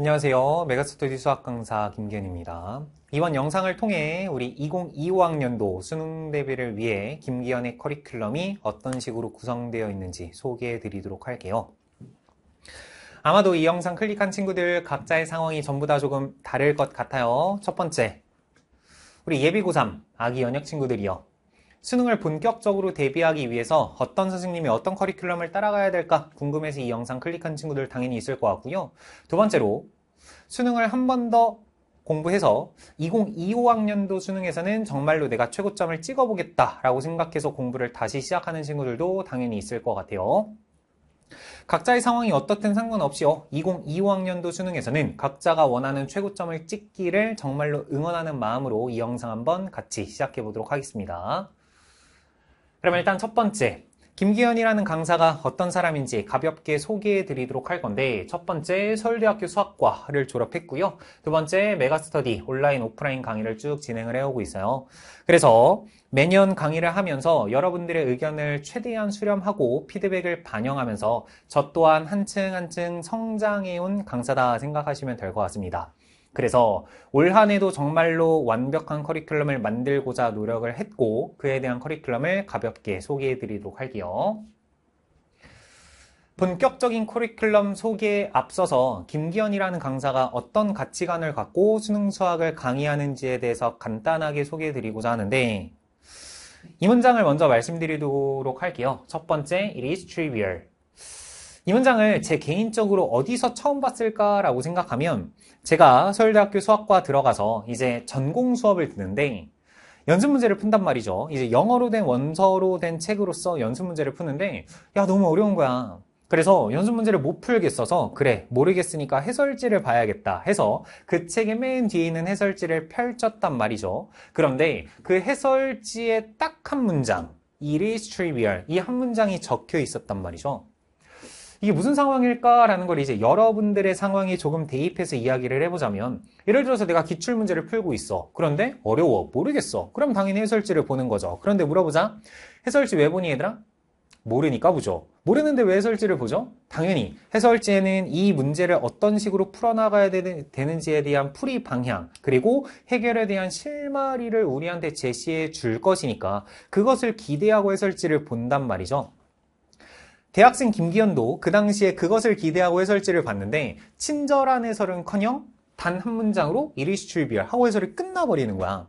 안녕하세요. 메가스터디 수학 강사 김기현입니다. 이번 영상을 통해 우리 2025학년도 수능 대비를 위해 김기현의 커리큘럼이 어떤 식으로 구성되어 있는지 소개해 드리도록 할게요. 아마도 이 영상 클릭한 친구들 각자의 상황이 전부 다 조금 다를 것 같아요. 첫 번째, 우리 예비 고3 아기 연역 친구들이요. 수능을 본격적으로 대비하기 위해서 어떤 선생님이 어떤 커리큘럼을 따라가야 될까 궁금해서 이 영상 클릭한 친구들 당연히 있을 것 같고요. 두 번째로 수능을 한 번 더 공부해서 2025학년도 수능에서는 정말로 내가 최고점을 찍어보겠다라고 생각해서 공부를 다시 시작하는 친구들도 당연히 있을 것 같아요. 각자의 상황이 어떻든 상관없이요. 2025학년도 수능에서는 각자가 원하는 최고점을 찍기를 정말로 응원하는 마음으로 이 영상 한번 같이 시작해 보도록 하겠습니다. 그러면 일단 첫 번째, 김기현이라는 강사가 어떤 사람인지 가볍게 소개해 드리도록 할 건데 첫 번째 서울대학교 수학과를 졸업했고요. 두 번째 메가스터디 온라인 오프라인 강의를 쭉 진행을 해오고 있어요. 그래서 매년 강의를 하면서 여러분들의 의견을 최대한 수렴하고 피드백을 반영하면서 저 또한 한층 한층 성장해온 강사다 생각하시면 될 것 같습니다. 그래서 올 한 해도 정말로 완벽한 커리큘럼을 만들고자 노력을 했고 그에 대한 커리큘럼을 가볍게 소개해 드리도록 할게요. 본격적인 커리큘럼 소개에 앞서서 김기현이라는 강사가 어떤 가치관을 갖고 수능 수학을 강의하는지에 대해서 간단하게 소개해 드리고자 하는데 이 문장을 먼저 말씀드리도록 할게요. 첫 번째, it is trivial. 이 문장을 제 개인적으로 어디서 처음 봤을까라고 생각하면 제가 서울대학교 수학과 들어가서 이제 전공 수업을 듣는데 연습 문제를 푼단 말이죠. 이제 영어로 된 원서로 된 책으로서 연습 문제를 푸는데 야 너무 어려운 거야. 그래서 연습 문제를 못 풀겠어서 그래 모르겠으니까 해설지를 봐야겠다 해서 그 책의 맨 뒤에 있는 해설지를 펼쳤단 말이죠. 그런데 그 해설지에 딱 한 문장, it is trivial 이 한 문장이 적혀 있었단 말이죠. 이게 무슨 상황일까라는 걸 이제 여러분들의 상황에 조금 대입해서 이야기를 해보자면 예를 들어서 내가 기출 문제를 풀고 있어. 그런데 어려워. 모르겠어. 그럼 당연히 해설지를 보는 거죠. 그런데 물어보자. 해설지 왜 보니 얘들아? 모르니까 보죠. 모르는데 왜 해설지를 보죠? 당연히 해설지에는 이 문제를 어떤 식으로 풀어나가야 되는, 지에 대한 풀이 방향 그리고 해결에 대한 실마리를 우리한테 제시해 줄 것이니까 그것을 기대하고 해설지를 본단 말이죠. 대학생 김기현도 그 당시에 그것을 기대하고 해설지를 봤는데 친절한 해설은커녕 단 한 문장으로 1위시 출비열 하고 해설이 끝나버리는 거야.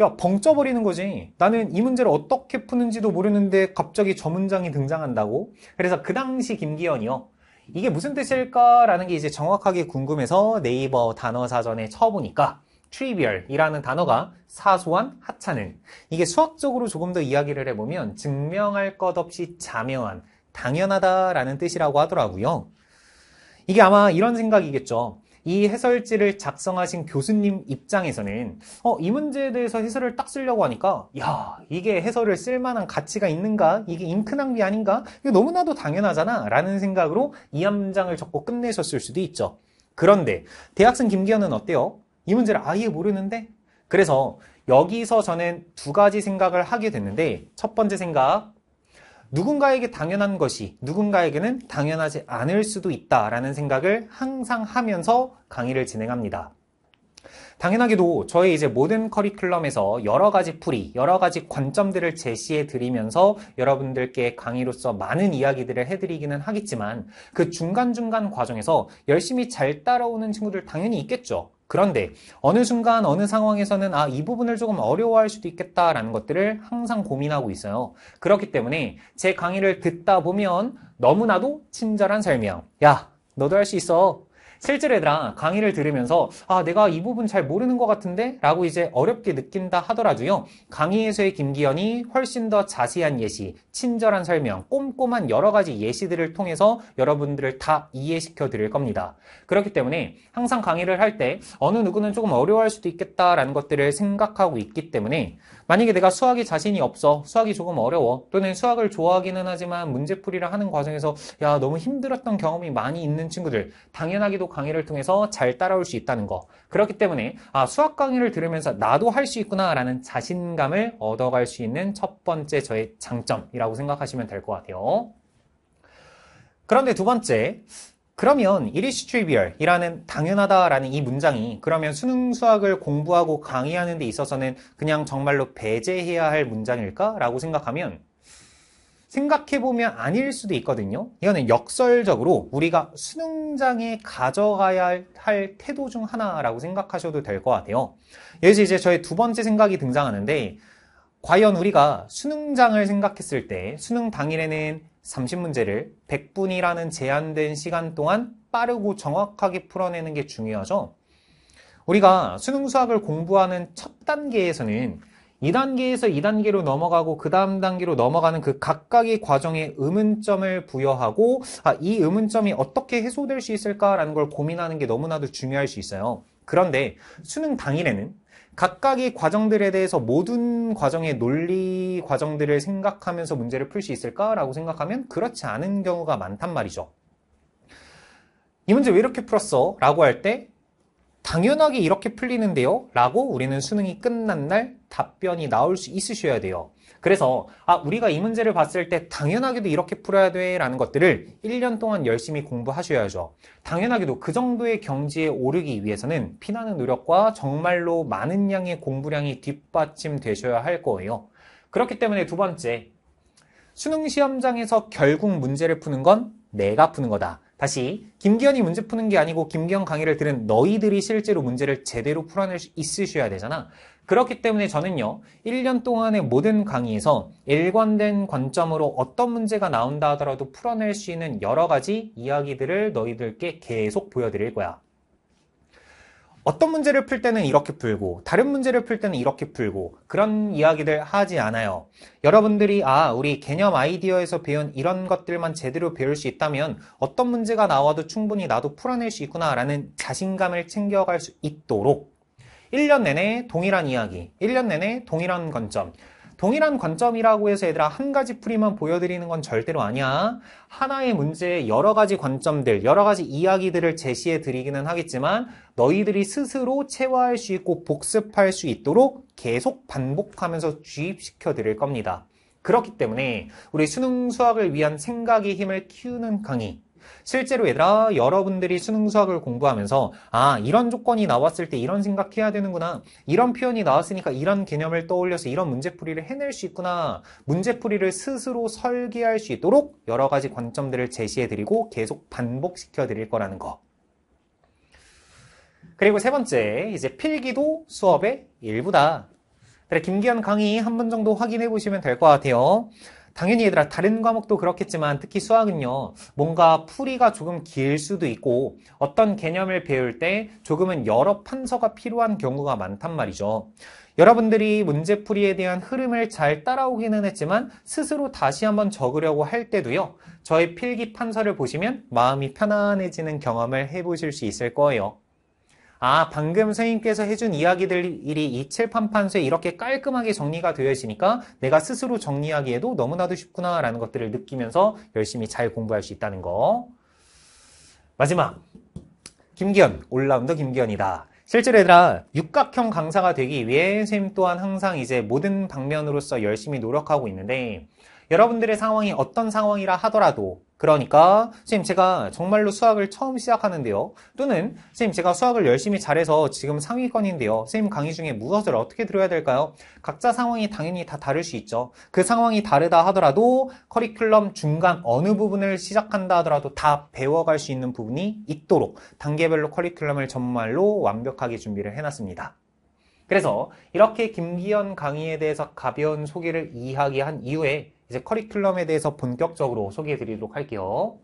야 벙쪄버리는 거지. 나는 이 문제를 어떻게 푸는지도 모르는데 갑자기 저 문장이 등장한다고. 그래서 그 당시 김기현이요. 이게 무슨 뜻일까라는 게 이제 정확하게 궁금해서 네이버 단어 사전에 쳐보니까 트리비얼이라는 단어가 사소한 하찮은 이게 수학적으로 조금 더 이야기를 해보면 증명할 것 없이 자명한 당연하다라는 뜻이라고 하더라고요. 이게 아마 이런 생각이겠죠. 이 해설지를 작성하신 교수님 입장에서는 어, 이 문제에 대해서 해설을 딱 쓰려고 하니까 야 이게 해설을 쓸만한 가치가 있는가 이게 잉크 낭비 아닌가 이거 너무나도 당연하잖아 라는 생각으로 이 함장을 적고 끝내셨을 수도 있죠 그런데 대학생 김기현은 어때요? 이 문제를 아예 모르는데 그래서 여기서 저는 두 가지 생각을 하게 됐는데 첫 번째 생각 누군가에게 당연한 것이 누군가에게는 당연하지 않을 수도 있다라는 생각을 항상 하면서 강의를 진행합니다. 당연하게도 저의 이제 모든 커리큘럼에서 여러 가지 풀이, 여러 가지 관점들을 제시해 드리면서 여러분들께 강의로서 많은 이야기들을 해드리기는 하겠지만 그 중간중간 과정에서 열심히 잘 따라오는 친구들 당연히 있겠죠. 그런데 어느 순간 어느 상황에서는 아, 이 부분을 조금 어려워할 수도 있겠다라는 것들을 항상 고민하고 있어요. 그렇기 때문에 제 강의를 듣다 보면 너무나도 친절한 설명. 야, 너도 할 수 있어. 실제로 얘들아 강의를 들으면서 아 내가 이 부분 잘 모르는 것 같은데 라고 이제 어렵게 느낀다 하더라도요 강의에서의 김기현이 훨씬 더 자세한 예시 친절한 설명 꼼꼼한 여러 가지 예시들을 통해서 여러분들을 다 이해시켜 드릴 겁니다 그렇기 때문에 항상 강의를 할 때 어느 누구는 조금 어려워할 수도 있겠다라는 것들을 생각하고 있기 때문에 만약에 내가 수학이 자신이 없어, 수학이 조금 어려워, 또는 수학을 좋아하기는 하지만 문제풀이를 하는 과정에서 야 너무 힘들었던 경험이 많이 있는 친구들 당연하기도 강의를 통해서 잘 따라올 수 있다는 거. 그렇기 때문에 아 수학 강의를 들으면서 나도 할 수 있구나라는 자신감을 얻어갈 수 있는 첫 번째 저의 장점이라고 생각하시면 될 것 같아요. 그런데 두 번째, 그러면 일리시트리비열이라는 당연하다라는 이 문장이 그러면 수능 수학을 공부하고 강의하는 데 있어서는 그냥 정말로 배제해야 할 문장일까라고 생각하면 생각해보면 아닐 수도 있거든요. 이거는 역설적으로 우리가 수능장에 가져가야 할 태도 중 하나라고 생각하셔도 될 것 같아요. 여기서 이제 저의 두 번째 생각이 등장하는데 과연 우리가 수능장을 생각했을 때 수능 당일에는 30문제를 100분이라는 제한된 시간 동안 빠르고 정확하게 풀어내는 게 중요하죠. 우리가 수능 수학을 공부하는 첫 단계에서는 2단계에서 2단계로 넘어가고 그 다음 단계로 넘어가는 그 각각의 과정에 의문점을 부여하고 아, 이 의문점이 어떻게 해소될 수 있을까라는 걸 고민하는 게 너무나도 중요할 수 있어요. 그런데 수능 당일에는 각각의 과정들에 대해서 모든 과정의 논리 과정들을 생각하면서 문제를 풀 수 있을까라고 생각하면 그렇지 않은 경우가 많단 말이죠. 이 문제 왜 이렇게 풀었어? 라고 할때 당연하게 이렇게 풀리는데요 라고 우리는 수능이 끝난 날 답변이 나올 수 있으셔야 돼요 그래서 아 우리가 이 문제를 봤을 때 당연하게도 이렇게 풀어야 돼 라는 것들을 1년 동안 열심히 공부하셔야죠 당연하게도 그 정도의 경지에 오르기 위해서는 피나는 노력과 정말로 많은 양의 공부량이 뒷받침 되셔야 할 거예요 그렇기 때문에 두 번째 수능 시험장에서 결국 문제를 푸는 건 내가 푸는 거다 다시 김기현이 문제 푸는 게 아니고 김기현 강의를 들은 너희들이 실제로 문제를 제대로 풀어낼 수 있으셔야 되잖아. 그렇기 때문에 저는요. 1년 동안의 모든 강의에서 일관된 관점으로 어떤 문제가 나온다 하더라도 풀어낼 수 있는 여러 가지 이야기들을 너희들께 계속 보여드릴 거야. 어떤 문제를 풀 때는 이렇게 풀고 다른 문제를 풀 때는 이렇게 풀고 그런 이야기들 하지 않아요. 여러분들이 아 우리 개념 아이디어에서 배운 이런 것들만 제대로 배울 수 있다면 어떤 문제가 나와도 충분히 나도 풀어낼 수 있구나라는 자신감을 챙겨갈 수 있도록 1년 내내 동일한 이야기, 1년 내내 동일한 관점 동일한 관점이라고 해서 얘들아 한 가지 풀이만 보여드리는 건 절대로 아니야. 하나의 문제에 여러 가지 관점들, 여러 가지 이야기들을 제시해 드리기는 하겠지만 너희들이 스스로 체화할 수 있고 복습할 수 있도록 계속 반복하면서 주입시켜 드릴 겁니다. 그렇기 때문에 우리 수능 수학을 위한 생각의 힘을 키우는 강의 실제로 얘들아 여러분들이 수능 수학을 공부하면서 아 이런 조건이 나왔을 때 이런 생각해야 되는구나 이런 표현이 나왔으니까 이런 개념을 떠올려서 이런 문제풀이를 해낼 수 있구나 문제풀이를 스스로 설계할 수 있도록 여러 가지 관점들을 제시해드리고 계속 반복시켜드릴 거라는 거 그리고 세 번째 이제 필기도 수업의 일부다 그래, 김기현 강의 한 번 정도 확인해 보시면 될 것 같아요. 당연히 얘들아 다른 과목도 그렇겠지만 특히 수학은요 뭔가 풀이가 조금 길 수도 있고 어떤 개념을 배울 때 조금은 여러 판서가 필요한 경우가 많단 말이죠 여러분들이 문제풀이에 대한 흐름을 잘 따라오기는 했지만 스스로 다시 한번 적으려고 할 때도요 저의 필기 판서를 보시면 마음이 편안해지는 경험을 해보실 수 있을 거예요 아, 방금 선생님께서 해준 이야기들이 이칠판판수에 이렇게 깔끔하게 정리가 되어지니까 내가 스스로 정리하기에도 너무나도 쉽구나라는 것들을 느끼면서 열심히 잘 공부할 수 있다는 거. 마지막. 김기현, 올라운더 김기현이다. 실제로 얘들아, 육각형 강사가 되기 위해 선생님 또한 항상 이제 모든 방면으로서 열심히 노력하고 있는데 여러분들의 상황이 어떤 상황이라 하더라도 그러니까 선생님 제가 정말로 수학을 처음 시작하는데요. 또는 선생님 제가 수학을 열심히 잘해서 지금 상위권인데요. 선생님 강의 중에 무엇을 어떻게 들어야 될까요? 각자 상황이 당연히 다 다를 수 있죠. 그 상황이 다르다 하더라도 커리큘럼 중간 어느 부분을 시작한다 하더라도 다 배워갈 수 있는 부분이 있도록 단계별로 커리큘럼을 정말로 완벽하게 준비를 해놨습니다. 그래서 이렇게 김기현 강의에 대해서 가벼운 소개를 이해하게한 이후에 이제 커리큘럼에 대해서 본격적으로 소개해 드리도록 할게요.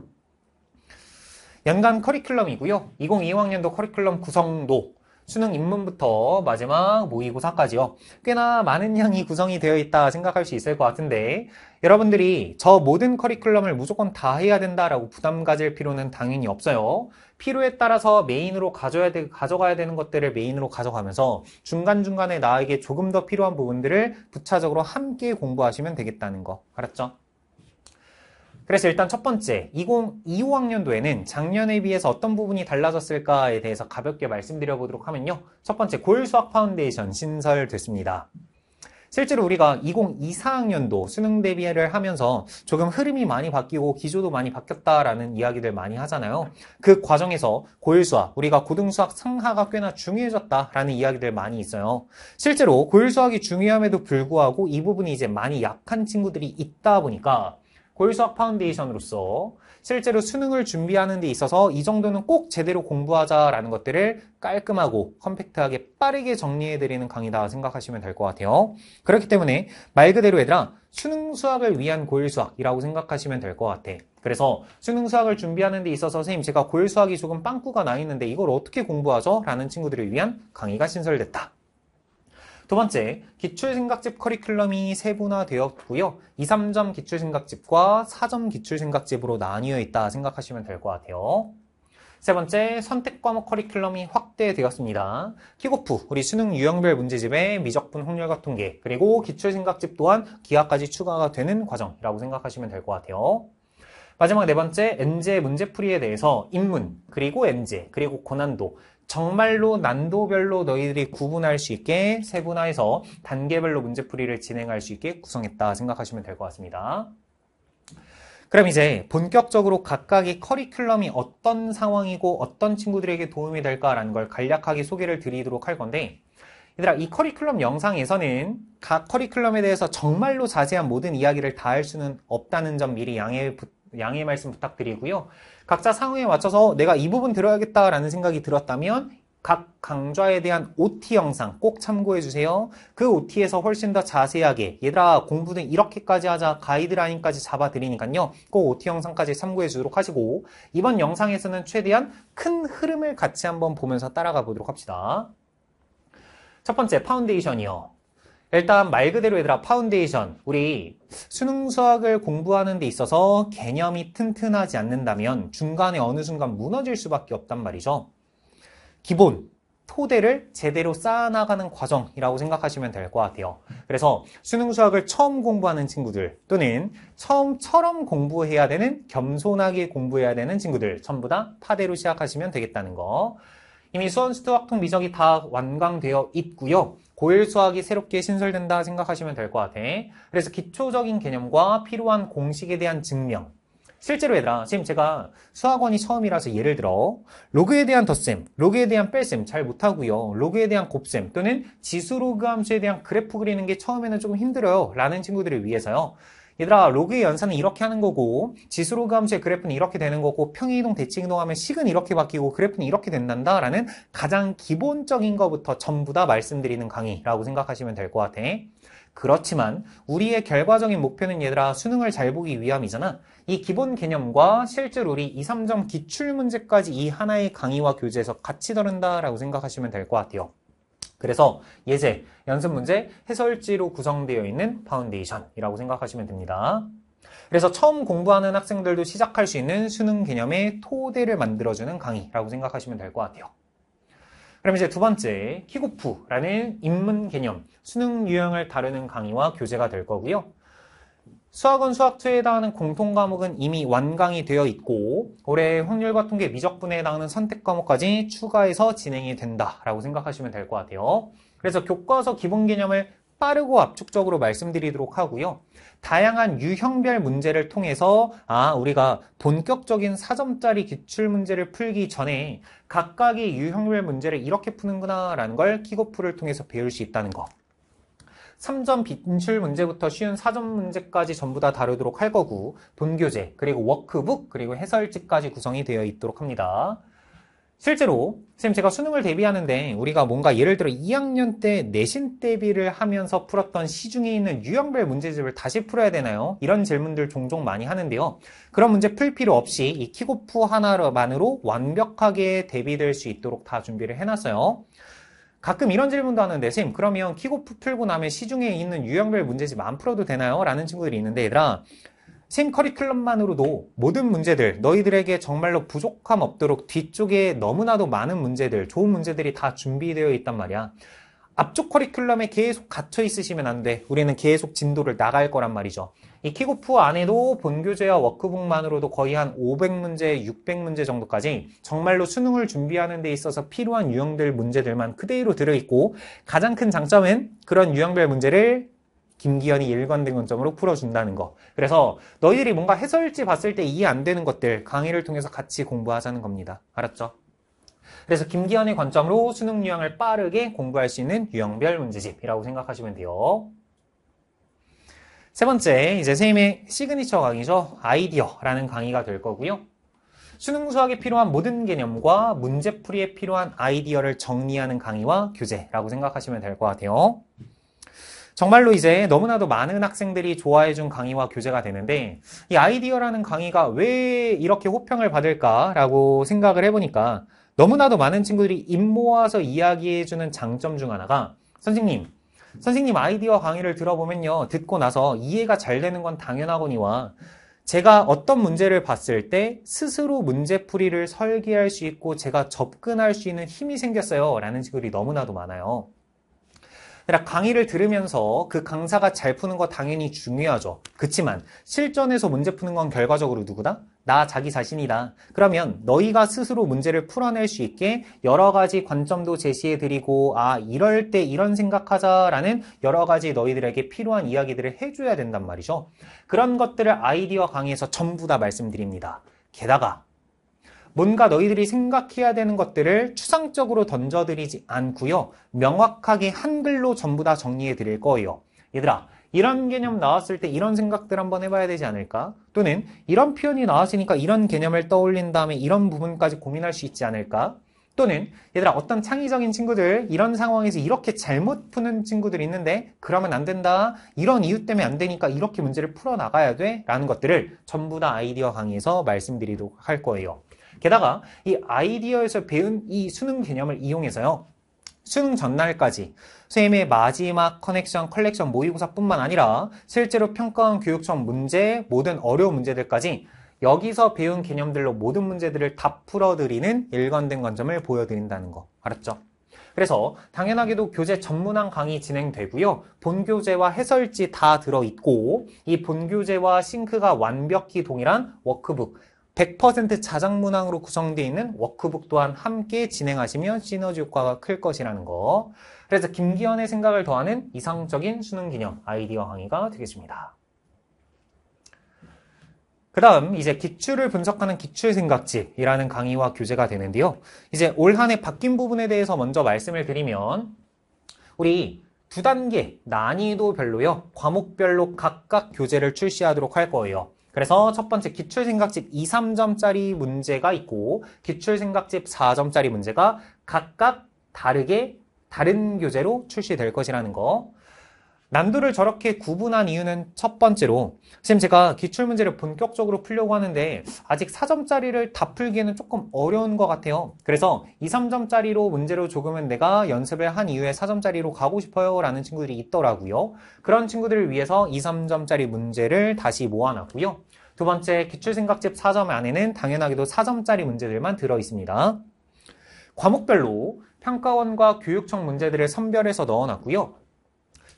연간 커리큘럼이고요. 2025학년도 커리큘럼 구성도 수능 입문부터 마지막 모의고사까지요. 꽤나 많은 양이 구성이 되어 있다 생각할 수 있을 것 같은데 여러분들이 저 모든 커리큘럼을 무조건 다 해야 된다라고 부담 가질 필요는 당연히 없어요. 필요에 따라서 메인으로 가져야 되, 가져가야 되는 것들을 메인으로 가져가면서 중간중간에 나에게 조금 더 필요한 부분들을 부차적으로 함께 공부하시면 되겠다는 거. 알았죠? 그래서 일단 첫 번째, 2025학년도에는 작년에 비해서 어떤 부분이 달라졌을까에 대해서 가볍게 말씀드려 보도록 하면요. 첫 번째, 골 수학 파운데이션 신설됐습니다. 실제로 우리가 2024학년도 수능 대비를 하면서 조금 흐름이 많이 바뀌고 기조도 많이 바뀌었다라는 이야기들 많이 하잖아요. 그 과정에서 고일수학, 우리가 고등수학 상하가 꽤나 중요해졌다라는 이야기들 많이 있어요. 실제로 고일수학이 중요함에도 불구하고 이 부분이 이제 많이 약한 친구들이 있다 보니까 고일수학 파운데이션으로서 실제로 수능을 준비하는 데 있어서 이 정도는 꼭 제대로 공부하자라는 것들을 깔끔하고 컴팩트하게 빠르게 정리해드리는 강의다 생각하시면 될 것 같아요. 그렇기 때문에 말 그대로 얘들아 수능 수학을 위한 고일 수학이라고 생각하시면 될 것 같아. 그래서 수능 수학을 준비하는 데 있어서 선생님 제가 고일 수학이 조금 빵꾸가 나 있는데 이걸 어떻게 공부하죠? 라는 친구들을 위한 강의가 신설됐다. 두 번째, 기출생각집 커리큘럼이 세분화되었고요. 2, 3점 기출생각집과 4점 기출생각집으로 나뉘어 있다 생각하시면 될 것 같아요. 세 번째, 선택 과목 커리큘럼이 확대되었습니다. 킥오프, 우리 수능 유형별 문제집의 미적분 확률과 통계, 그리고 기출생각집 또한 기하까지 추가가 되는 과정이라고 생각하시면 될 것 같아요. 마지막 네 번째, 엔제 문제풀이에 대해서 입문, 그리고 엔제, 그리고 고난도, 정말로 난도별로 너희들이 구분할 수 있게 세분화해서 단계별로 문제풀이를 진행할 수 있게 구성했다 생각하시면 될 것 같습니다. 그럼 이제 본격적으로 각각의 커리큘럼이 어떤 상황이고 어떤 친구들에게 도움이 될까라는 걸 간략하게 소개를 드리도록 할 건데 얘들아 이 커리큘럼 영상에서는 각 커리큘럼에 대해서 정말로 자세한 모든 이야기를 다 할 수는 없다는 점 미리 양해, 양해 말씀 부탁드리고요. 각자 상황에 맞춰서 내가 이 부분 들어야겠다라는 생각이 들었다면 각 강좌에 대한 OT 영상 꼭 참고해 주세요. 그 OT에서 훨씬 더 자세하게 얘들아 공부는 이렇게까지 하자 가이드라인까지 잡아 드리니까요. 꼭 OT 영상까지 참고해 주도록 하시고 이번 영상에서는 최대한 큰 흐름을 같이 한번 보면서 따라가 보도록 합시다. 첫 번째 파운데이션이요. 일단 말 그대로 얘들아 파운데이션 우리 수능 수학을 공부하는 데 있어서 개념이 튼튼하지 않는다면 중간에 어느 순간 무너질 수밖에 없단 말이죠 기본 토대를 제대로 쌓아나가는 과정이라고 생각하시면 될 것 같아요 그래서 수능 수학을 처음 공부하는 친구들 또는 처음처럼 공부해야 되는 겸손하게 공부해야 되는 친구들 전부 다 파대로 시작하시면 되겠다는 거 이미 수원수도 학통 미적이 다 완강되어 있고요 고일 수학이 새롭게 신설된다 생각하시면 될 것 같아. 그래서 기초적인 개념과 필요한 공식에 대한 증명. 실제로 얘들아, 지금 제가 수학원이 처음이라서 예를 들어 로그에 대한 덧셈, 로그에 대한 뺄셈 잘 못하고요. 로그에 대한 곱셈 또는 지수 로그 함수에 대한 그래프 그리는 게 처음에는 조금 힘들어요. 라는 친구들을 위해서요. 얘들아 로그의 연산은 이렇게 하는 거고 지수로그 함수의 그래프는 이렇게 되는 거고 평행이동 대칭이동하면 식은 이렇게 바뀌고 그래프는 이렇게 된단다 라는 가장 기본적인 것부터 전부 다 말씀드리는 강의라고 생각하시면 될 것 같아 그렇지만 우리의 결과적인 목표는 얘들아 수능을 잘 보기 위함이잖아 이 기본 개념과 실제로 우리 2, 3점 기출문제까지 이 하나의 강의와 교재에서 같이 다룬다라고 생각하시면 될 것 같아요 그래서 예제, 연습 문제, 해설지로 구성되어 있는 파운데이션이라고 생각하시면 됩니다. 그래서 처음 공부하는 학생들도 시작할 수 있는 수능 개념의 토대를 만들어주는 강의라고 생각하시면 될 것 같아요. 그럼 이제 두 번째, 키고프라는 입문 개념, 수능 유형을 다루는 강의와 교재가 될 거고요. 수학은 수학2에 해당하는 공통 과목은 이미 완강이 되어 있고 올해 확률과 통계 미적분에 해당하는 선택 과목까지 추가해서 진행이 된다라고 생각하시면 될 것 같아요. 그래서 교과서 기본 개념을 빠르고 압축적으로 말씀드리도록 하고요. 다양한 유형별 문제를 통해서 아 우리가 본격적인 4점짜리 기출 문제를 풀기 전에 각각의 유형별 문제를 이렇게 푸는구나 라는 걸 킥오프를 통해서 배울 수 있다는 거 3점 빈출 문제부터 쉬운 4점 문제까지 전부 다 다루도록 할 거고 돈교재, 그리고 워크북, 그리고 해설집까지 구성이 되어 있도록 합니다. 실제로 선생님 제가 수능을 대비하는데 우리가 뭔가 예를 들어 2학년 때 내신 대비를 하면서 풀었던 시중에 있는 유형별 문제집을 다시 풀어야 되나요? 이런 질문들 종종 많이 하는데요. 그런 문제 풀 필요 없이 이 키고프 하나만으로 로 완벽하게 대비될 수 있도록 다 준비를 해놨어요. 가끔 이런 질문도 하는데 쌤 그러면 키고프 풀고 나면 시중에 있는 유형별 문제집 안 풀어도 되나요? 라는 친구들이 있는데 얘들아 쌤 커리큘럼만으로도 모든 문제들 너희들에게 정말로 부족함 없도록 뒤쪽에 너무나도 많은 문제들 좋은 문제들이 다 준비되어 있단 말이야 앞쪽 커리큘럼에 계속 갇혀 있으시면 안돼 우리는 계속 진도를 나갈 거란 말이죠 이 키고프 안에도 본교재와 워크북만으로도 거의 한 500문제, 600문제 정도까지 정말로 수능을 준비하는 데 있어서 필요한 유형들 문제들만 그대로 들어있고 가장 큰 장점은 그런 유형별 문제를 김기현이 일관 된관점으로 풀어준다는 거. 그래서 너희들이 뭔가 해설지 봤을 때 이해 안 되는 것들 강의를 통해서 같이 공부하자는 겁니다. 알았죠? 그래서 김기현의 관점으로 수능 유형을 빠르게 공부할 수 있는 유형별 문제집이라고 생각하시면 돼요. 세 번째, 이제 선생님의 시그니처 강의죠. 아이디어라는 강의가 될 거고요. 수능 수학에 필요한 모든 개념과 문제풀이에 필요한 아이디어를 정리하는 강의와 교재라고 생각하시면 될 것 같아요. 정말로 이제 너무나도 많은 학생들이 좋아해준 강의와 교재가 되는데 이 아이디어라는 강의가 왜 이렇게 호평을 받을까라고 생각을 해보니까 너무나도 많은 친구들이 입 모아서 이야기해주는 장점 중 하나가 선생님 선생님 아이디어 강의를 들어보면요. 듣고 나서 이해가 잘 되는 건 당연하거니와 제가 어떤 문제를 봤을 때 스스로 문제풀이를 설계할 수 있고 제가 접근할 수 있는 힘이 생겼어요. 라는 식으로 너무나도 많아요. 그러니까 강의를 들으면서 그 강사가 잘 푸는 거 당연히 중요하죠. 그렇지만 실전에서 문제 푸는 건 결과적으로 누구다? 나 자기 자신이다. 그러면 너희가 스스로 문제를 풀어낼 수 있게 여러 가지 관점도 제시해드리고, 아, 이럴 때 이런 생각하자라는 여러 가지 너희들에게 필요한 이야기들을 해줘야 된단 말이죠. 그런 것들을 아이디어 강의에서 전부 다 말씀드립니다. 게다가 뭔가 너희들이 생각해야 되는 것들을 추상적으로 던져드리지 않고요. 명확하게 한글로 전부 다 정리해 드릴 거예요. 얘들아, 이런 개념 나왔을 때 이런 생각들 한번 해봐야 되지 않을까? 또는 이런 표현이 나왔으니까 이런 개념을 떠올린 다음에 이런 부분까지 고민할 수 있지 않을까? 또는 얘들아 어떤 창의적인 친구들 이런 상황에서 이렇게 잘못 푸는 친구들이 있는데 그러면 안 된다 이런 이유 때문에 안 되니까 이렇게 문제를 풀어나가야 돼 라는 것들을 전부 다 아이디어 강의에서 말씀드리도록 할 거예요 게다가 이 아이디어에서 배운 이 수능 개념을 이용해서요. 수능 전날까지 선생님의 마지막 커넥션, 컬렉션 모의고사뿐만 아니라 실제로 평가원 교육청 문제, 모든 어려운 문제들까지 여기서 배운 개념들로 모든 문제들을 다 풀어드리는 일관된 관점을 보여드린다는 거 알았죠? 그래서 당연하게도 교재 전문항 강의 진행되고요. 본교재와 해설지 다 들어있고 이 본교재와 싱크가 완벽히 동일한 워크북 100% 자작 문항으로 구성되어 있는 워크북 또한 함께 진행하시면 시너지 효과가 클 것이라는 거. 그래서 김기현의 생각을 더하는 이상적인 수능 기념 아이디어 강의가 되겠습니다. 그 다음 이제 기출을 분석하는 기출생각집이라는 강의와 교재가 되는데요. 이제 올한해 바뀐 부분에 대해서 먼저 말씀을 드리면 우리 두 단계 난이도별로요. 과목별로 각각 교재를 출시하도록 할 거예요. 그래서 첫 번째 기출생각집 2, 3점짜리 문제가 있고 기출생각집 4점짜리 문제가 각각 다르게 다른 교재로 출시될 것이라는 거 난도를 저렇게 구분한 이유는 첫 번째로 지금 제가 기출문제를 본격적으로 풀려고 하는데 아직 4점짜리를 다 풀기에는 조금 어려운 것 같아요 그래서 2, 3점짜리로 문제를 조금은 내가 연습을 한 이후에 4점짜리로 가고 싶어요 라는 친구들이 있더라고요 그런 친구들을 위해서 2, 3점짜리 문제를 다시 모아놨고요 두 번째 기출생각집 4점 안에는 당연하게도 4점짜리 문제들만 들어있습니다 과목별로 평가원과 교육청 문제들을 선별해서 넣어놨고요.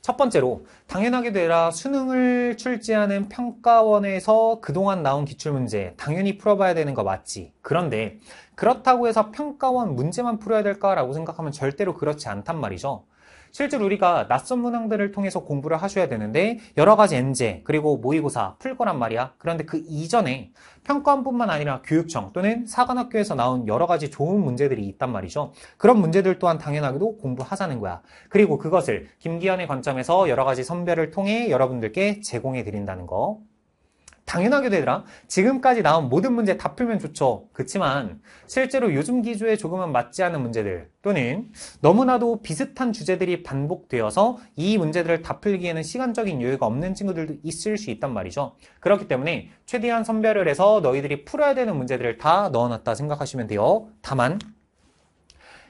첫 번째로 당연하게 되라 수능을 출제하는 평가원에서 그동안 나온 기출문제 당연히 풀어봐야 되는 거 맞지 그런데 그렇다고 해서 평가원 문제만 풀어야 될까라고 생각하면 절대로 그렇지 않단 말이죠 실제로 우리가 낯선 문항들을 통해서 공부를 하셔야 되는데 여러 가지 엔제 그리고 모의고사 풀 거란 말이야. 그런데 그 이전에 평가원뿐만 아니라 교육청 또는 사관학교에서 나온 여러 가지 좋은 문제들이 있단 말이죠. 그런 문제들 또한 당연하게도 공부하자는 거야. 그리고 그것을 김기현의 관점에서 여러 가지 선별을 통해 여러분들께 제공해 드린다는 거. 당연하게 되더라. 지금까지 나온 모든 문제 다 풀면 좋죠. 그렇지만 실제로 요즘 기조에 조금은 맞지 않은 문제들 또는 너무나도 비슷한 주제들이 반복되어서 이 문제들을 다 풀기에는 시간적인 여유가 없는 친구들도 있을 수 있단 말이죠. 그렇기 때문에 최대한 선별을 해서 너희들이 풀어야 되는 문제들을 다 넣어놨다 생각하시면 돼요. 다만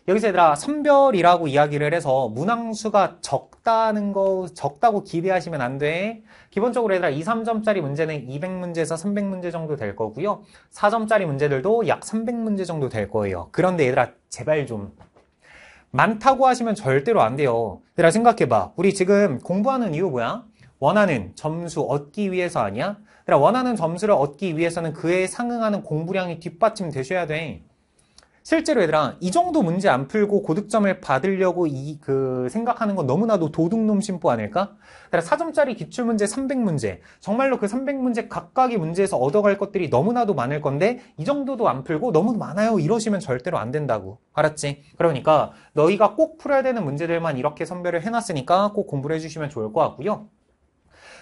여기서 얘들아 선별이라고 이야기를 해서 문항수가 적다는 거 적다고 기대하시면 안 돼. 기본적으로 얘들아 2, 3점짜리 문제는 200문제에서 300문제 정도 될 거고요. 4점짜리 문제들도 약 300문제 정도 될 거예요. 그런데 얘들아 제발 좀 많다고 하시면 절대로 안 돼요. 얘들아 생각해봐. 우리 지금 공부하는 이유 뭐야? 원하는 점수 얻기 위해서 아니야? 얘들아 원하는 점수를 얻기 위해서는 그에 상응하는 공부량이 뒷받침 되셔야 돼. 실제로 얘들아 이 정도 문제 안 풀고 고득점을 받으려고 이 그 생각하는 건 너무나도 도둑놈 심보 아닐까? 따라서 4점짜리 기출문제 300문제 정말로 그 300문제 각각의 문제에서 얻어갈 것들이 너무나도 많을 건데 이 정도도 안 풀고 너무 많아요 이러시면 절대로 안 된다고 알았지? 그러니까 너희가 꼭 풀어야 되는 문제들만 이렇게 선별을 해놨으니까 꼭 공부를 해주시면 좋을 것 같고요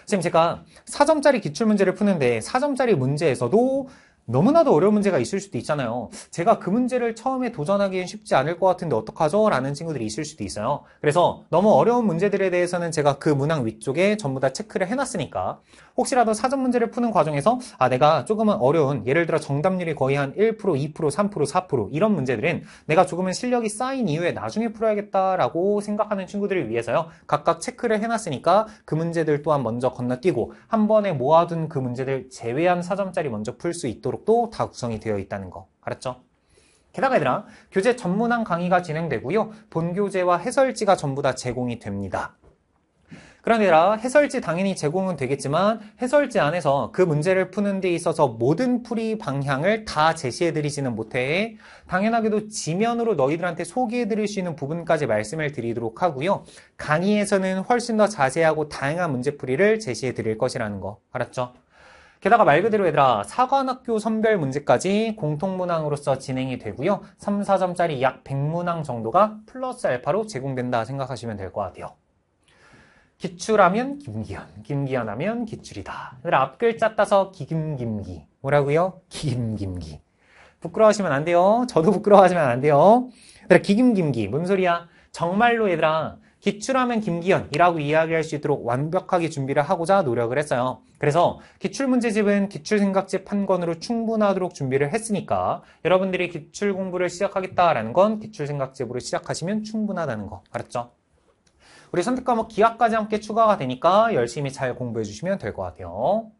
지금 제가 4점짜리 기출문제를 푸는데 4점짜리 문제에서도 너무나도 어려운 문제가 있을 수도 있잖아요. 제가 그 문제를 처음에 도전하기엔 쉽지 않을 것 같은데 어떡하죠? 라는 친구들이 있을 수도 있어요. 그래서 너무 어려운 문제들에 대해서는 제가 그 문항 위쪽에 전부 다 체크를 해놨으니까 혹시라도 사전 문제를 푸는 과정에서 아 내가 조금은 어려운 예를 들어 정답률이 거의 한 1%, 2%, 3%, 4% 이런 문제들은 내가 조금은 실력이 쌓인 이후에 나중에 풀어야겠다라고 생각하는 친구들을 위해서요. 각각 체크를 해놨으니까 그 문제들 또한 먼저 건너뛰고 한 번에 모아둔 그 문제들 제외한 4점짜리 먼저 풀 수있도록또 다 구성이 되어 있다는 거 알았죠? 게다가 얘들아 교재 전문한 강의가 진행되고요. 본교재와 해설지가 전부 다 제공이 됩니다. 그러니라 해설지 당연히 제공은 되겠지만 해설지 안에서 그 문제를 푸는 데 있어서 모든 풀이 방향을 다 제시해드리지는 못해 당연하게도 지면으로 너희들한테 소개해드릴 수 있는 부분까지 말씀을 드리도록 하고요. 강의에서는 훨씬 더 자세하고 다양한 문제풀이를 제시해드릴 것이라는 거 알았죠? 게다가 말 그대로 얘들아 사관학교 선별 문제까지 공통문항으로서 진행이 되고요. 3, 4점짜리 약 100문항 정도가 플러스 알파로 제공된다 생각하시면 될 것 같아요. 기출하면 김기현, 김기현 하면 기출이다. 앞글자 따서 기김김기. 뭐라고요? 기김김기. 부끄러워하시면 안 돼요. 저도 부끄러워하시면 안 돼요. 얘들아, 기김김기. 뭔 소리야? 정말로 얘들아, 기출하면 김기현이라고 이야기할 수 있도록 완벽하게 준비를 하고자 노력을 했어요. 그래서 기출문제집은 기출생각집 판 권으로 충분하도록 준비를 했으니까 여러분들이 기출 공부를 시작하겠다라는 건 기출생각집으로 시작하시면 충분하다는 거. 알았죠? 우리 선택 과목 기하까지 함께 추가가 되니까 열심히 잘 공부해 주시면 될 것 같아요.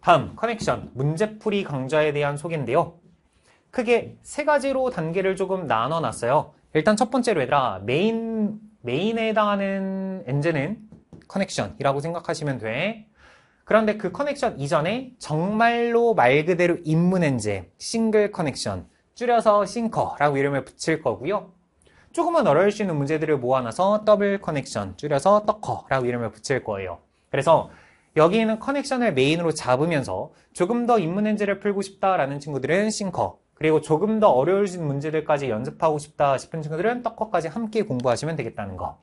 다음 커넥션 문제풀이 강좌에 대한 소개인데요. 크게 세 가지로 단계를 조금 나눠 놨어요. 일단 첫 번째로 얘들아 메인 메인에 해당하는 엔진은 커넥션이라고 생각하시면 돼. 그런데 그 커넥션 이전에 정말로 말 그대로 입문 엔진 싱글 커넥션 줄여서 싱커라고 이름을 붙일 거고요. 조금만 어려울 수 있는 문제들을 모아놔서 더블 커넥션, 줄여서 떡커라고 이름을 붙일 거예요. 그래서 여기 있는 커넥션을 메인으로 잡으면서 조금 더 입문 엔지를 풀고 싶다라는 친구들은 싱커, 그리고 조금 더 어려울 수 있는 문제들까지 연습하고 싶다 싶은 친구들은 떡커까지 함께 공부하시면 되겠다는 거.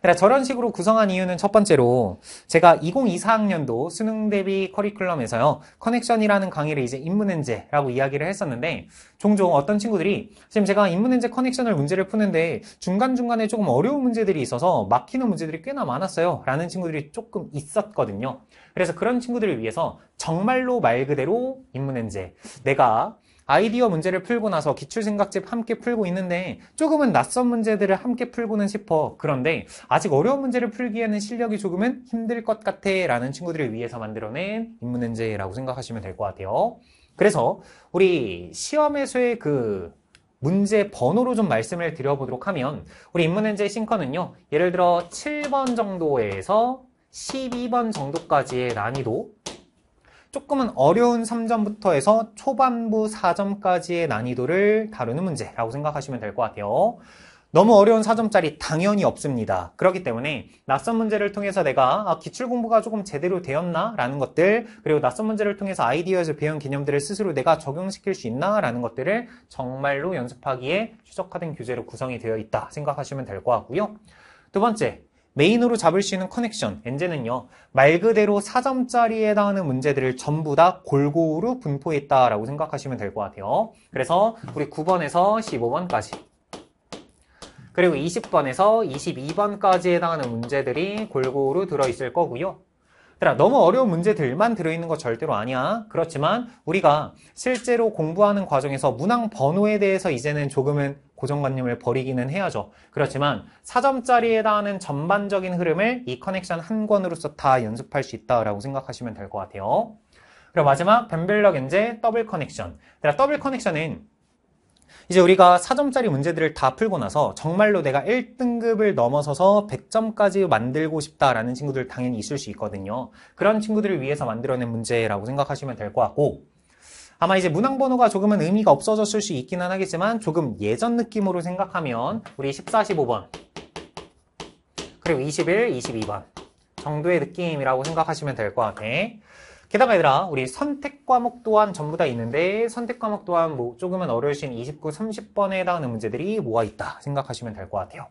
그러니까 저런 식으로 구성한 이유는 첫 번째로 제가 2024학년도 수능 대비 커리큘럼에서요. 커넥션이라는 강의를 이제 인문현재라고 이야기를 했었는데 종종 어떤 친구들이 지금 제가 인문엔재 커넥션을 문제를 푸는데 중간중간에 조금 어려운 문제들이 있어서 막히는 문제들이 꽤나 많았어요. 라는 친구들이 조금 있었거든요. 그래서 그런 친구들을 위해서 정말로 말 그대로 인문엔재 내가 아이디어 문제를 풀고 나서 기출생각집 함께 풀고 있는데 조금은 낯선 문제들을 함께 풀고는 싶어. 그런데 아직 어려운 문제를 풀기에는 실력이 조금은 힘들 것 같아 라는 친구들을 위해서 만들어낸 입문문재라고 생각하시면 될 것 같아요. 그래서 우리 시험에서의 그 문제 번호로 좀 말씀을 드려보도록 하면 우리 입문문제 싱커는요. 예를 들어 7번 정도에서 12번 정도까지의 난이도 조금은 어려운 3점부터 해서 초반부 4점까지의 난이도를 다루는 문제라고 생각하시면 될 것 같아요. 너무 어려운 4점짜리 당연히 없습니다. 그렇기 때문에 낯선 문제를 통해서 내가 아, 기출 공부가 조금 제대로 되었나? 라는 것들 그리고 낯선 문제를 통해서 아이디어에서 배운 개념들을 스스로 내가 적용시킬 수 있나? 라는 것들을 정말로 연습하기에 최적화된 교재로 구성이 되어 있다 생각하시면 될 것 같고요. 두 번째, 메인으로 잡을 수 있는 커넥션 엔젤은요 말 그대로 4점짜리에 해당하는 문제들을 전부 다 골고루 분포했다라고 생각하시면 될 것 같아요 그래서 우리 9번에서 15번까지 그리고 20번에서 22번까지 해당하는 문제들이 골고루 들어있을 거고요 얘들 너무 어려운 문제들만 들어있는 거 절대로 아니야 그렇지만 우리가 실제로 공부하는 과정에서 문항 번호에 대해서 이제는 조금은 고정관념을 버리기는 해야죠. 그렇지만 4점짜리에 해당하는 전반적인 흐름을 이 커넥션 한 권으로서 다 연습할 수 있다라고 생각하시면 될 것 같아요. 그리고 마지막 벤벨러 겐제 더블 커넥션. 더블 커넥션은 이제 우리가 4점짜리 문제들을 다 풀고 나서 정말로 내가 1등급을 넘어서서 100점까지 만들고 싶다라는 친구들 당연히 있을 수 있거든요. 그런 친구들을 위해서 만들어낸 문제라고 생각하시면 될 것 같고 아마 이제 문항 번호가 조금은 의미가 없어졌을 수 있기는 하겠지만 조금 예전 느낌으로 생각하면 우리 14, 15번 그리고 21, 22번 정도의 느낌이라고 생각하시면 될 것 같아. 게다가 얘들아 우리 선택 과목 또한 전부 다 있는데 선택 과목 또한 뭐 조금은 어려우신 29, 30번에 해당하는 문제들이 모아 있다 생각하시면 될 것 같아요.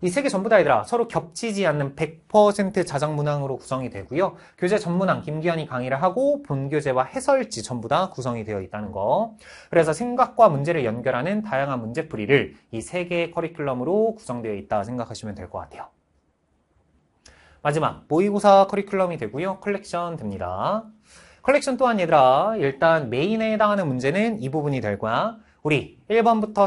이세개 전부 다 얘들아 서로 겹치지 않는 100% 자작 문항으로 구성이 되고요. 교재 전문항 김기현이 강의를 하고 본교재와 해설지 전부 다 구성이 되어 있다는 거. 그래서 생각과 문제를 연결하는 다양한 문제풀이를 이 세 개의 커리큘럼으로 구성되어 있다 생각하시면 될 것 같아요. 마지막 모의고사 커리큘럼이 되고요. 컬렉션 됩니다. 컬렉션 또한 얘들아 일단 메인에 해당하는 문제는 이 부분이 될 거야. 우리 1번부터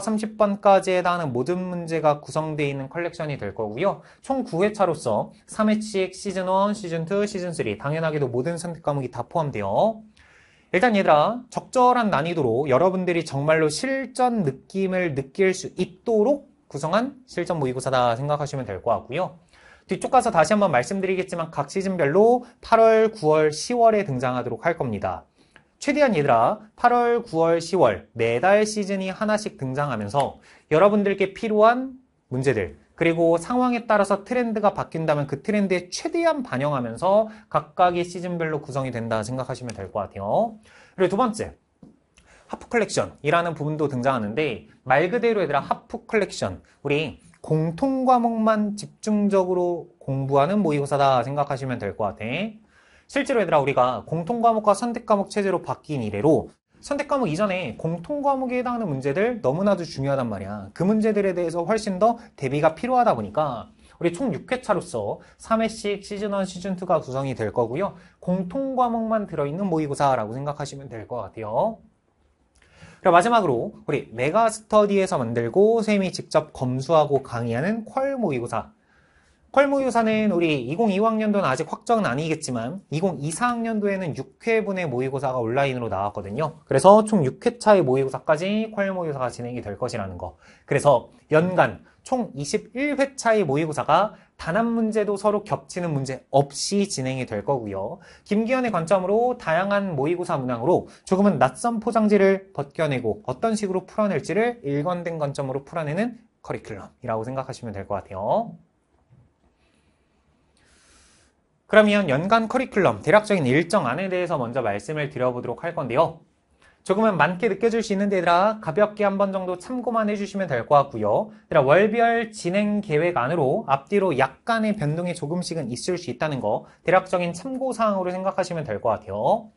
30번까지에 해당하는 모든 문제가 구성되어 있는 컬렉션이 될 거고요. 총 9회차로서 3회씩 시즌 1, 시즌 2, 시즌 3 당연하게도 모든 선택 과목이 다 포함돼요. 일단 얘들아 적절한 난이도로 여러분들이 정말로 실전 느낌을 느낄 수 있도록 구성한 실전 모의고사다 생각하시면 될 것 같고요. 뒤쪽 가서 다시 한번 말씀드리겠지만 각 시즌별로 8월, 9월, 10월에 등장하도록 할 겁니다. 최대한 얘들아 8월, 9월, 10월 매달 시즌이 하나씩 등장하면서 여러분들께 필요한 문제들 그리고 상황에 따라서 트렌드가 바뀐다면 그 트렌드에 최대한 반영하면서 각각의 시즌별로 구성이 된다 생각하시면 될 것 같아요. 그리고 두 번째 하프 컬렉션이라는 부분도 등장하는데 말 그대로 얘들아 하프 컬렉션 우리 공통 과목만 집중적으로 공부하는 모의고사다 생각하시면 될 것 같아. 실제로 얘들아 우리가 공통 과목과 선택 과목 체제로 바뀐 이래로 선택 과목 이전에 공통 과목에 해당하는 문제들 너무나도 중요하단 말이야. 그 문제들에 대해서 훨씬 더 대비가 필요하다 보니까 우리 총 6회차로서 3회씩 시즌1, 시즌2가 구성이 될 거고요. 공통 과목만 들어있는 모의고사라고 생각하시면 될 것 같아요. 그럼 마지막으로 우리 메가스터디에서 만들고 쌤이 직접 검수하고 강의하는 퀄 모의고사 컬모유사는 우리 2025학년도는 아직 확정은 아니겠지만 2024학년도에는 6회분의 모의고사가 온라인으로 나왔거든요. 그래서 총 6회차의 모의고사까지 컬모유사가 진행이 될 것이라는 거. 그래서 연간 총 21회차의 모의고사가 단 한 문제도 서로 겹치는 문제 없이 진행이 될 거고요. 김기현의 관점으로 다양한 모의고사 문항으로 조금은 낯선 포장지를 벗겨내고 어떤 식으로 풀어낼지를 일관된 관점으로 풀어내는 커리큘럼이라고 생각하시면 될 것 같아요. 그러면 연간 커리큘럼, 대략적인 일정 안에 대해서 먼저 말씀을 드려보도록 할 건데요. 조금은 많게 느껴질 수 있는 데라 가볍게 한 번 정도 참고만 해주시면 될 것 같고요. 월별 진행 계획 안으로 앞뒤로 약간의 변동이 조금씩은 있을 수 있다는 거 대략적인 참고사항으로 생각하시면 될 것 같아요.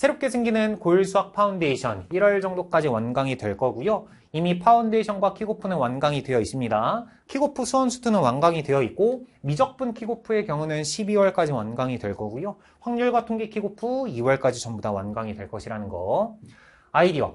새롭게 생기는 고일수학 파운데이션 1월 정도까지 완강이 될 거고요. 이미 파운데이션과 킥오프는 완강이 되어 있습니다. 킥오프 수원수트는 완강이 되어 있고 미적분 킥오프의 경우는 12월까지 완강이 될 거고요. 확률과 통계 킥오프 2월까지 전부 다 완강이 될 것이라는 거. 아이디어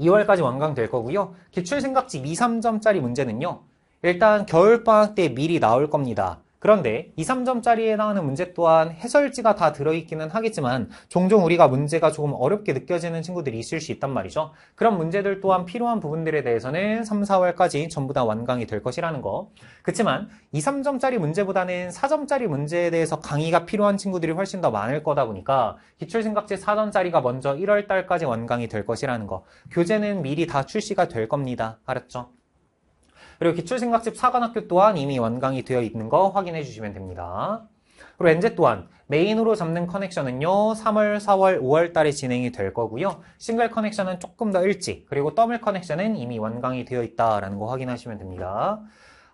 2월까지 완강될 거고요. 기출생각지 2, 3점짜리 문제는요. 일단 겨울방학 때 미리 나올 겁니다. 그런데 2, 3점짜리에 해당하는 문제 또한 해설지가 다 들어있기는 하겠지만 종종 우리가 문제가 조금 어렵게 느껴지는 친구들이 있을 수 있단 말이죠. 그런 문제들 또한 필요한 부분들에 대해서는 3, 4월까지 전부 다 완강이 될 것이라는 거. 그렇지만 2, 3점짜리 문제보다는 4점짜리 문제에 대해서 강의가 필요한 친구들이 훨씬 더 많을 거다 보니까 기출생각제 4점짜리가 먼저 1월 달까지 완강이 될 것이라는 거. 교재는 미리 다 출시가 될 겁니다. 알았죠? 그리고 기출생각집 사관학교 또한 이미 완강이 되어 있는 거 확인해 주시면 됩니다. 그리고 엔제 또한 메인으로 잡는 커넥션은요 3월, 4월, 5월 달에 진행이 될 거고요 싱글 커넥션은 조금 더 일찍 그리고 더블 커넥션은 이미 완강이 되어 있다라는 거 확인하시면 됩니다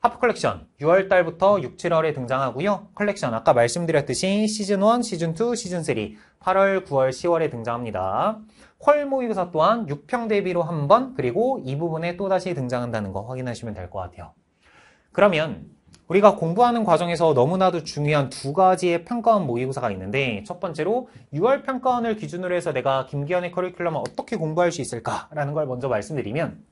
하프 컬렉션 6월 달부터 6, 7월에 등장하고요 컬렉션 아까 말씀드렸듯이 시즌 1, 시즌 2, 시즌 3 8월, 9월, 10월에 등장합니다 헐 모의고사 또한 6평 대비로 한 번, 그리고 이 부분에 또다시 등장한다는 거 확인하시면 될 것 같아요. 그러면 우리가 공부하는 과정에서 너무나도 중요한 두 가지의 평가원 모의고사가 있는데 첫 번째로 6월 평가원을 기준으로 해서 내가 김기현의 커리큘럼을 어떻게 공부할 수 있을까라는 걸 먼저 말씀드리면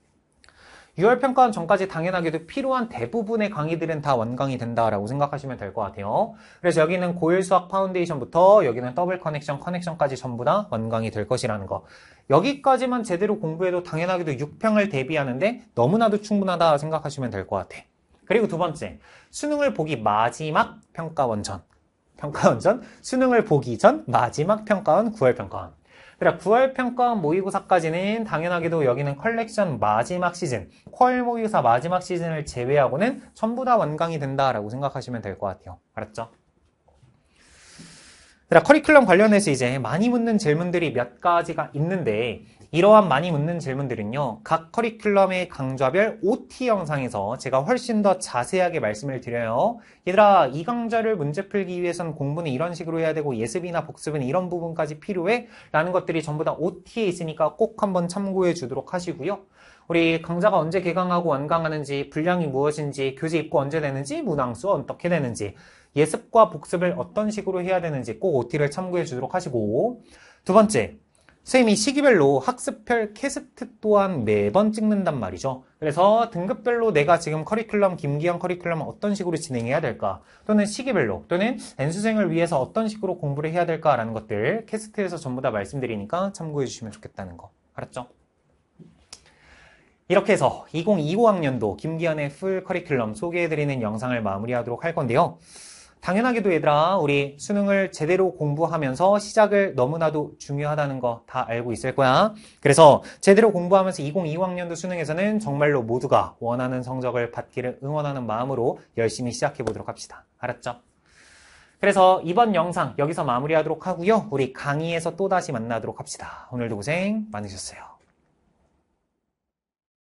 6월 평가원 전까지 당연하게도 필요한 대부분의 강의들은 다 원강이 된다라고 생각하시면 될 것 같아요. 그래서 여기는 고일 수학 파운데이션부터 여기는 더블 커넥션, 커넥션까지 전부 다 원강이 될 것이라는 거. 여기까지만 제대로 공부해도 당연하게도 6평을 대비하는데 너무나도 충분하다 생각하시면 될 것 같아. 그리고 두 번째, 수능을 보기 마지막 평가원 전. 평가원 전, 수능을 보기 전 마지막 평가원 9월 평가원. 그래 구월평가 모의고사까지는 당연하게도 여기는 컬렉션 마지막 시즌, 퀄 모의고사 마지막 시즌을 제외하고는 전부 다 완강이 된다라고 생각하시면 될 것 같아요. 알았죠? 그래 커리큘럼 관련해서 이제 많이 묻는 질문들이 몇 가지가 있는데 이러한 많이 묻는 질문들은요, 각 커리큘럼의 강좌별 OT 영상에서 제가 훨씬 더 자세하게 말씀을 드려요. 얘들아, 이 강좌를 문제 풀기 위해서는 공부는 이런 식으로 해야 되고 예습이나 복습은 이런 부분까지 필요해? 라는 것들이 전부 다 OT에 있으니까 꼭 한번 참고해 주도록 하시고요. 우리 강좌가 언제 개강하고 완강하는지, 분량이 무엇인지, 교재 입고 언제 되는지, 문항수 어떻게 되는지, 예습과 복습을 어떤 식으로 해야 되는지 꼭 OT를 참고해 주도록 하시고 두 번째, 선생님이 시기별로 학습별 캐스트 또한 매번 네 찍는단 말이죠. 그래서 등급별로 내가 지금 커리큘럼, 김기현 커리큘럼 어떤 식으로 진행해야 될까? 또는 시기별로, 또는 N수생을 위해서 어떤 식으로 공부를 해야 될까라는 것들 캐스트에서 전부 다 말씀드리니까 참고해 주시면 좋겠다는 거. 알았죠? 이렇게 해서 2025학년도 김기현의 풀 커리큘럼 소개해드리는 영상을 마무리하도록 할 건데요. 당연하게도 얘들아 우리 수능을 제대로 공부하면서 시작을 너무나도 중요하다는 거 다 알고 있을 거야. 그래서 제대로 공부하면서 2025학년도 수능에서는 정말로 모두가 원하는 성적을 받기를 응원하는 마음으로 열심히 시작해 보도록 합시다. 알았죠? 그래서 이번 영상 여기서 마무리하도록 하고요. 우리 강의에서 또다시 만나도록 합시다. 오늘도 고생 많으셨어요.